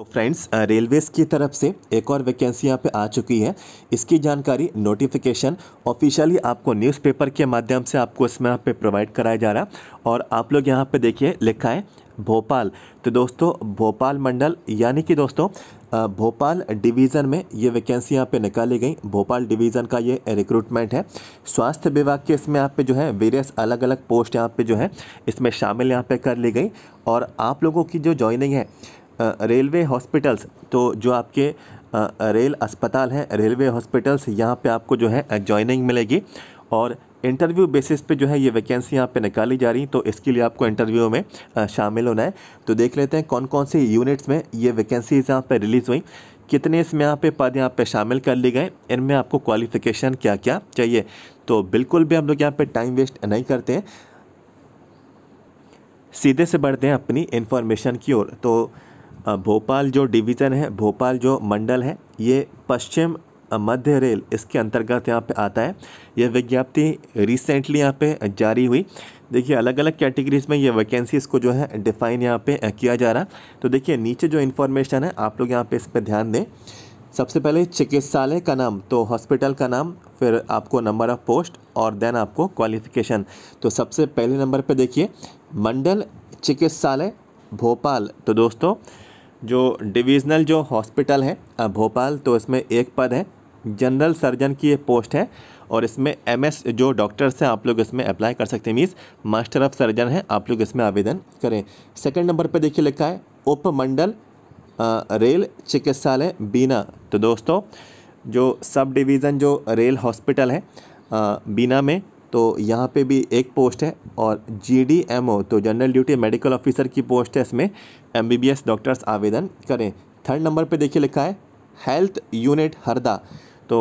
तो friends Railways की तरफ से एक और वैकेंसी यहाँ पे आ चुकी है इसकी जानकारी नोटिफिकेशन ऑफिशियली आपको न्यूज़पेपर के माध्यम से आपको इसमें यहाँ पे प्रोवाइड कराया जा रहा है और आप लोग यहाँ पे देखिए लिखा है भोपाल तो दोस्तों भोपाल मंडल यानी कि दोस्तों भोपाल डिवीज़न में ये वैकेंसी यहाँ पे निकाली गई भोपाल डिवीज़न का ये रिक्रूटमेंट है स्वास्थ्य विभाग के इसमें यहाँ पे जो है वेरियस अलग अलग पोस्ट यहाँ पे जो है इसमें शामिल यहाँ पे कर ली गई और आप लोगों की जो ज्वाइनिंग है रेलवे हॉस्पिटल्स तो जो आपके रेल अस्पताल हैं रेलवे हॉस्पिटल्स यहाँ पे आपको जो है ज्वाइनिंग मिलेगी और इंटरव्यू बेसिस पे जो है ये वैकेंसी यहाँ पे निकाली जा रही तो इसके लिए आपको इंटरव्यू में शामिल होना है तो देख लेते हैं कौन कौन सी यूनिट्स में ये वैकेंसीज यहाँ पे रिलीज़ हुई कितने इसमें यहाँ पे पद यहाँ पे शामिल कर लिए गए इनमें आपको क्वालिफिकेशन क्या क्या चाहिए तो बिल्कुल भी हम लोग यहाँ पर टाइम वेस्ट नहीं करते हैं सीधे से बढ़ते हैं अपनी इन्फॉर्मेशन की ओर तो भोपाल जो डिवीज़न है भोपाल जो मंडल है ये पश्चिम मध्य रेल इसके अंतर्गत यहाँ पे आता है यह विज्ञप्ति रिसेंटली यहाँ पे जारी हुई देखिए अलग अलग कैटेगरीज में ये वैकेंसीज़ को जो है डिफ़ाइन यहाँ पे किया जा रहा तो देखिए नीचे जो इन्फॉर्मेशन है आप लोग यहाँ पे इस पर ध्यान दें सबसे पहले चिकित्सालय का नाम तो हॉस्पिटल का नाम फिर आपको नंबर ऑफ़ पोस्ट और देन आपको क्वालिफिकेशन तो सबसे पहले नंबर पर देखिए मंडल चिकित्सालय भोपाल तो दोस्तों जो डिविज़नल जो हॉस्पिटल है भोपाल तो इसमें एक पद है जनरल सर्जन की ये पोस्ट है और इसमें एमएस जो डॉक्टर्स हैं आप लोग इसमें अप्लाई कर सकते हैं मीन्स मास्टर ऑफ सर्जन है आप लोग इसमें आवेदन करें सेकंड नंबर पे देखिए लिखा है उपमंडल रेल चिकित्सालय बीना तो दोस्तों जो सब डिवीज़न जो रेल हॉस्पिटल है आ, बीना में तो यहाँ पे भी एक पोस्ट है और जी डी एम ओ तो जनरल ड्यूटी मेडिकल ऑफिसर की पोस्ट है इसमें M B B S doctors आवेदन करें थर्ड नंबर पे देखिए लिखा है हेल्थ यूनिट हरदा तो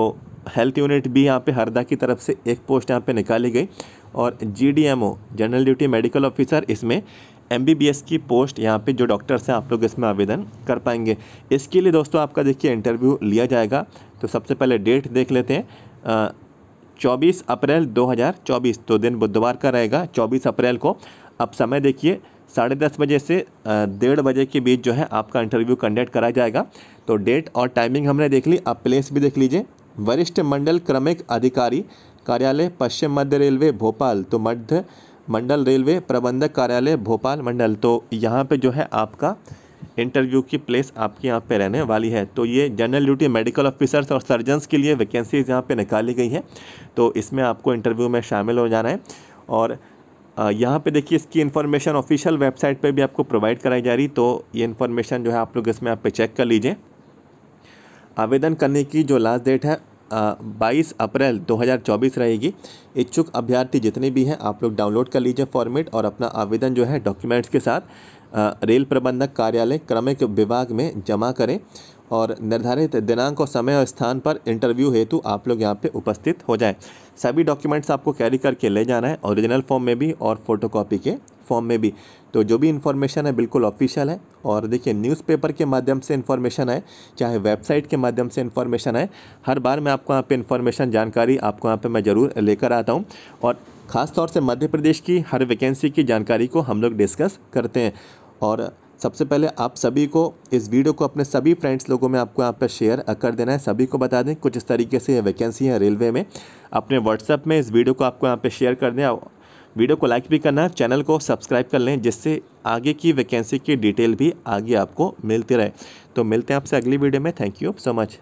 हेल्थ यूनिट भी यहाँ पे हरदा की तरफ से एक पोस्ट यहाँ पे निकाली गई और G D M O general duty medical officer इसमें एम बी की पोस्ट यहाँ पे जो डॉक्टर्स हैं आप लोग इसमें आवेदन कर पाएंगे इसके लिए दोस्तों आपका देखिए इंटरव्यू लिया जाएगा तो सबसे पहले डेट देख लेते हैं 24 अप्रैल 2024 तो दिन बुधवार का रहेगा 24 अप्रैल को अब समय देखिए साढ़े दस बजे से डेढ़ बजे के बीच जो है आपका इंटरव्यू कंडक्ट कराया जाएगा तो डेट और टाइमिंग हमने देख ली आप प्लेस भी देख लीजिए वरिष्ठ मंडल क्रमिक अधिकारी कार्यालय पश्चिम मध्य रेलवे भोपाल तो मध्य मंडल रेलवे प्रबंधक कार्यालय भोपाल मंडल तो यहाँ पे जो है आपका इंटरव्यू की प्लेस आपके यहाँ पे रहने वाली है तो ये जनरल ड्यूटी मेडिकल ऑफिसर्स और सर्जन्स के लिए वैकेंसीज़ यहाँ पे निकाली गई हैं तो इसमें आपको इंटरव्यू में शामिल हो जाना है और यहाँ पे देखिए इसकी इन्फॉर्मेशन ऑफिशियल वेबसाइट पे भी आपको प्रोवाइड कराई जा रही तो ये इन्फॉर्मेशन जो है आप लोग इसमें आप पे चेक कर लीजिए आवेदन करने की जो लास्ट डेट है बाईस अप्रैल दो रहेगी इच्छुक अभ्यर्थी जितने भी हैं आप लोग डाउनलोड कर लीजिए फॉर्मेट और अपना आवेदन जो है डॉक्यूमेंट्स के साथ रेल प्रबंधक कार्यालय क्रमिक विभाग में जमा करें और निर्धारित दिनांक और समय और स्थान पर इंटरव्यू हेतु आप लोग यहाँ पे उपस्थित हो जाएं सभी डॉक्यूमेंट्स आपको कैरी करके ले जाना है ओरिजिनल फॉर्म में भी और फोटोकॉपी के फॉर्म में भी तो जो भी इन्फॉर्मेशन है बिल्कुल ऑफिशियल है और देखिए न्यूज़पेपर के माध्यम से इन्फॉर्मेशन है चाहे वेबसाइट के माध्यम से इन्फॉर्मेशन है हर बार मैं आपको यहाँ पे इन्फॉर्मेशन जानकारी आपको यहाँ पे मैं ज़रूर लेकर आता हूँ और ख़ास तौर से मध्य प्रदेश की हर वैकेंसी की जानकारी को हम लोग डिस्कस करते हैं और सबसे पहले आप सभी को इस वीडियो को अपने सभी फ्रेंड्स लोगों में आपको यहाँ पर शेयर कर देना है सभी को बता दें कुछ इस तरीके से ये वैकेंसी है रेलवे में अपने व्हाट्सएप में इस वीडियो को आपको यहाँ पर शेयर कर दें वीडियो को लाइक भी करना चैनल को सब्सक्राइब कर लें जिससे आगे की वैकेंसी की डिटेल भी आगे आपको मिलती रहे तो मिलते हैं आपसे अगली वीडियो में थैंक यू सो मच